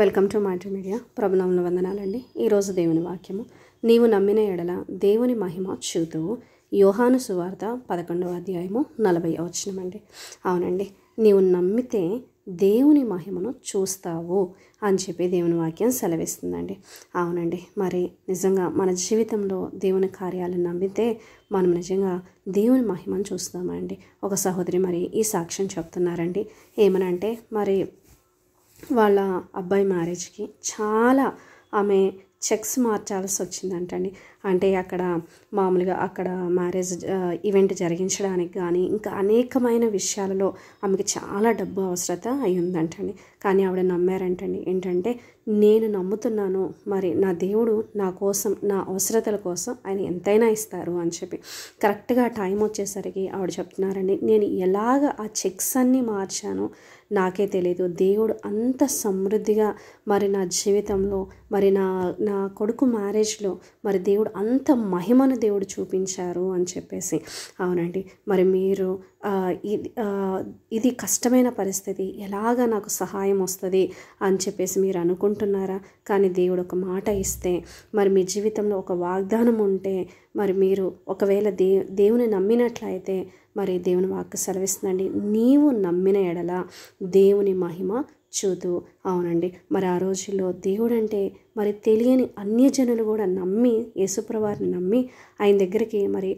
welcome to matter media ప్రభునాములు వందనాలండి ఈరోజు దేవుని వాక్యము నీవు నమ్మిన ఎడల దేవుని మహిమ చూతువు యోహాను సువార్త పదకొండవ అధ్యాయము నలభై వచనం అండి అవునండి నీవు నమ్మితే దేవుని మహిమను చూస్తావు అని చెప్పి దేవుని వాక్యం సెలవిస్తుందండి అవునండి మరి నిజంగా మన జీవితంలో దేవుని కార్యాలను నమ్మితే మనం నిజంగా దేవుని మహిమను చూస్తామండి ఒక సహోదరి మరి ఈ సాక్ష్యం చెప్తున్నారండి ఏమనంటే మరి వాళ్ళ అబ్బాయి మ్యారేజ్కి చాలా ఆమె చెక్స్ మార్చాల్సి వచ్చిందంటండి అంటే అక్కడ మామూలుగా అక్కడ మ్యారేజ్ ఈవెంట్ జరిగించడానికి కానీ ఇంకా అనేకమైన విషయాలలో ఆమెకి చాలా డబ్బు అవసరత అయి ఉందంటండి కానీ ఆవిడ నమ్మారంటండి ఏంటంటే నేను నమ్ముతున్నాను మరి నా దేవుడు నా కోసం నా అవసరతల కోసం ఆయన ఎంతైనా ఇస్తారు అని చెప్పి కరెక్ట్గా టైం వచ్చేసరికి ఆవిడ చెప్తున్నారండి నేను ఎలాగ ఆ చెక్స్ అన్నీ మార్చాను నాకే తెలియదు దేవుడు అంత సమృద్ధిగా మరి నా జీవితంలో మరి నా నా కొడుకు మ్యారేజ్లో మరి దేవుడు అంత మహిమను దేవుడు చూపించారు అని చెప్పేసి అవునండి మరి మీరు ఇది కష్టమైన పరిస్థితి ఎలాగ నాకు సహాయం వస్తుంది అని చెప్పేసి మీరు అనుకుంటున్నారా కానీ దేవుడు ఒక మాట ఇస్తే మరి మీ జీవితంలో ఒక వాగ్దానం ఉంటే మరి మీరు ఒకవేళ దే దేవుని నమ్మినట్లయితే మరి దేవుని వాక్కు సెలవిస్తుందండి నీవు నమ్మిన ఎడల దేవుని మహిమ చూదు అవునండి మరి ఆ రోజుల్లో దేవుడంటే మరి తెలియని అన్యజనులు కూడా నమ్మి యేసుప్రవారిని నమ్మి ఆయన దగ్గరికి మరి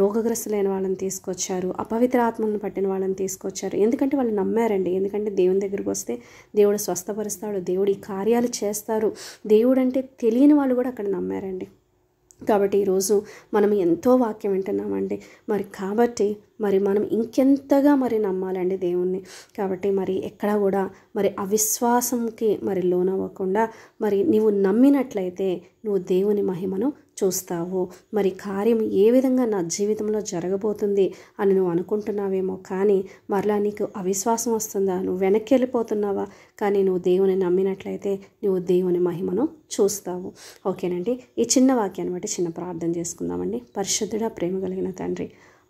రోగగ్రస్తులైన వాళ్ళని తీసుకొచ్చారు అపవిత్ర ఆత్మలను పట్టిన వాళ్ళని తీసుకొచ్చారు ఎందుకంటే వాళ్ళు నమ్మారండి ఎందుకంటే దేవుని దగ్గరికి వస్తే దేవుడు స్వస్థపరుస్తాడు దేవుడు ఈ కార్యాలు చేస్తారు దేవుడు అంటే తెలియని వాళ్ళు కూడా అక్కడ నమ్మారండి కాబట్టి ఈరోజు మనం ఎంతో వాక్యం వింటున్నామండి మరి కాబట్టి మరి మనం ఇంకెంతగా మరి నమ్మాలండి దేవుణ్ణి కాబట్టి మరి ఎక్కడ కూడా మరి అవిశ్వాసంకి మరి లోనవ్వకుండా మరి నీవు నమ్మినట్లయితే నువ్వు దేవుని మహిమను చూస్తావు మరి కార్యం ఏ విధంగా నా జీవితంలో జరగబోతుంది అని నువ్వు అనుకుంటున్నావేమో కానీ మరలా నీకు అవిశ్వాసం వస్తుందా నువ్వు వెనక్కి వెళ్ళిపోతున్నావా కానీ నువ్వు దేవుని నమ్మినట్లయితే నువ్వు దేవుని మహిమను చూస్తావు ఓకేనండి ఈ చిన్న వాక్యాన్ని బట్టి చిన్న ప్రార్థన చేసుకుందామండి పరిశుద్ధుడా ప్రేమ కలిగిన తండ్రి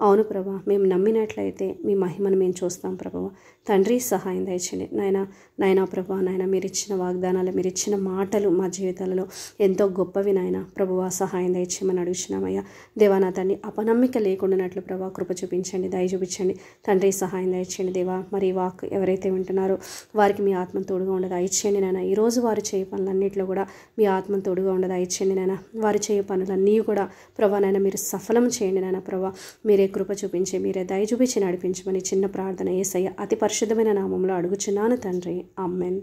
అవును ప్రభా మేము నమ్మినట్లయితే మీ మహిమను మేము చూస్తాం ప్రభావ తండ్రి సహాయం దయచండి నాయన నాయన ప్రభా నాయన మీరు ఇచ్చిన వాగ్దానాలు మీరు ఇచ్చిన మాటలు మా జీవితాలలో ఎంతో గొప్పవి నాయన ప్రభువా సహాయం దయచేయమని అడుగుతున్నామయ్యా దేవానా తండ్రి అపనమ్మిక లేకుండానట్లు ప్రభా కృప చూపించండి దయ చూపించండి తండ్రి సహాయం దయచేయండి దేవా మరి వాక్ ఎవరైతే వింటున్నారో వారికి మీ ఆత్మ తోడుగా ఉండదు ఇచ్చేయండి నాయన ఈరోజు వారు చేయ పనులన్నింటిలో కూడా మీ ఆత్మ తోడుగా ఉండదు ఇచ్చేయండి నాయన వారు చేయ పనులన్నీ కూడా ప్రభా నాయన మీరు సఫలం చేయండి నాయన ప్రభా మీరే కృప చూపించి మీరే దయ చూపించి నడిపించమని చిన్న ప్రార్థన ఏసయ్య అతి పరిశుద్ధమైన నామంలో అడుగుచున్నాను తండ్రి అమ్మెన్